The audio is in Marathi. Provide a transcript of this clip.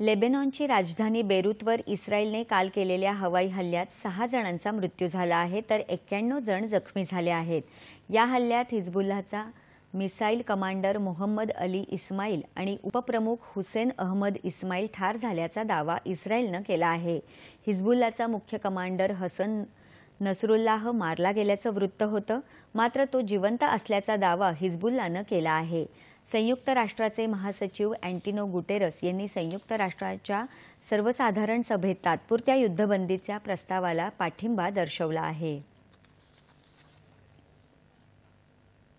लेबेनॉनची राजधानी बेरूतवर इस्रायलने काल केलेल्या हवाई हल्ल्यात सहा जणांचा मृत्यू झाला आहे तर एक्क्याण्णव जण जखमी झाले आहेत या हल्ल्यात हिजबुल्लाचा missile commander Mohammad Ali Ismail आणि उपप्रमुख हुसेन अहमद इस्माईल ठार झाल्याचा दावा इस्रायलनं केला आहे हिजबुल्लाचा मुख्य कमांडर हसन नसरुल्लाह मारला गेल्याचं वृत्त होतं मात्र तो जिवंत असल्याचा दावा हिजबुल्लानं केला आहे संयुक्त राष्ट्राचे महासचिव अँटिनो गुटेरस यांनी संयुक्त राष्ट्राच्या सर्वसाधारण सभेत तात्पुरत्या युद्धबंदीच्या प्रस्तावाला पाठिंबा दर्शवला आहे